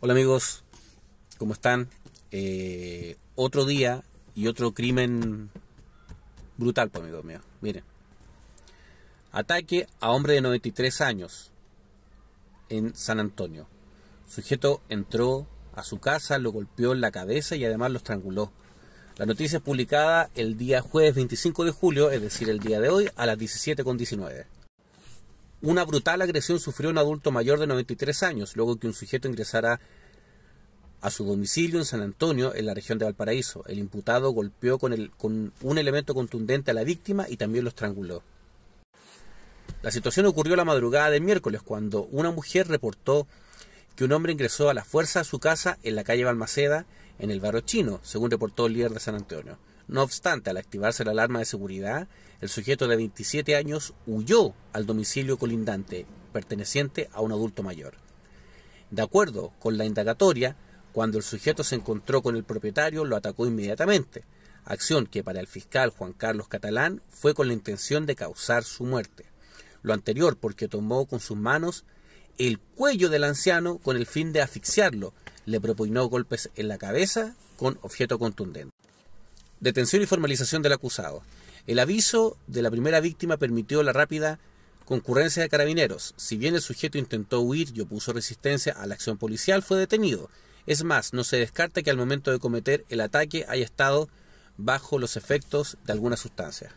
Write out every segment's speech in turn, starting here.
Hola amigos, ¿cómo están? Eh, otro día y otro crimen brutal, pues amigos míos. Miren. Ataque a hombre de 93 años en San Antonio. Sujeto entró a su casa, lo golpeó en la cabeza y además lo estranguló. La noticia es publicada el día jueves 25 de julio, es decir, el día de hoy, a las 17.19. Una brutal agresión sufrió un adulto mayor de 93 años, luego que un sujeto ingresara a su domicilio en San Antonio, en la región de Valparaíso. El imputado golpeó con, un elemento contundente a la víctima y también lo estranguló. La situación ocurrió la madrugada de miércoles, cuando una mujer reportó que un hombre ingresó a la fuerza a su casa en la calle Balmaceda, en el barro chino, según reportó el líder de San Antonio. No obstante, al activarse la alarma de seguridad, el sujeto de 27 años huyó al domicilio colindante, perteneciente a un adulto mayor. De acuerdo con la indagatoria, cuando el sujeto se encontró con el propietario, lo atacó inmediatamente, acción que para el fiscal Juan Carlos Catalán fue con la intención de causar su muerte. Lo anterior porque tomó con sus manos el cuello del anciano con el fin de asfixiarlo, le propinó golpes en la cabeza con objeto contundente. Detención y formalización del acusado. El aviso de la primera víctima permitió la rápida concurrencia de carabineros. Si bien el sujeto intentó huir y opuso resistencia a la acción policial, fue detenido. Es más, no se descarta que al momento de cometer el ataque haya estado bajo los efectos de alguna sustancia.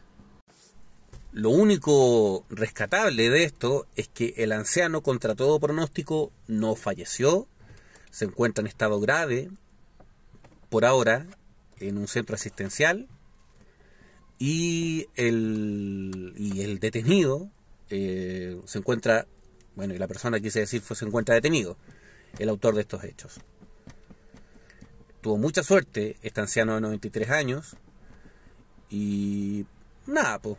Lo único rescatable de esto es que el anciano, contra todo pronóstico, no falleció, se encuentra en estado grave por ahora en un centro asistencial y el, y el detenido eh, se encuentra, bueno, y la persona quise decir fue se encuentra detenido, el autor de estos hechos. Tuvo mucha suerte este anciano de 93 años y nada, pues,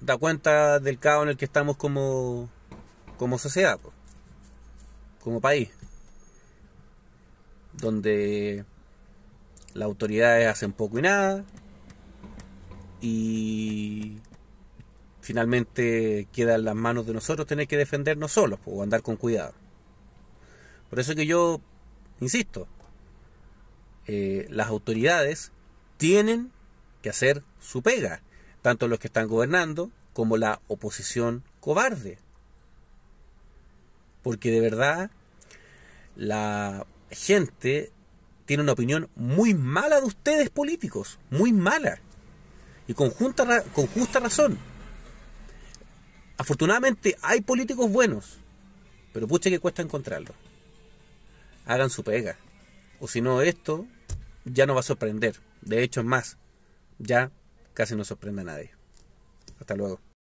da cuenta del caos en el que estamos como, como sociedad, pues, como país, donde las autoridades hacen poco y nada. Y finalmente queda en las manos de nosotros tener que defendernos solos o andar con cuidado. Por eso que yo, insisto, eh, las autoridades tienen que hacer su pega, tanto los que están gobernando como la oposición cobarde. Porque de verdad la gente tiene una opinión muy mala de ustedes políticos, muy mala. Y con, con justa razón. Afortunadamente hay políticos buenos, pero pucha que cuesta encontrarlos. Hagan su pega. O si no, esto ya no va a sorprender. De hecho, es más, ya casi no sorprende a nadie. Hasta luego.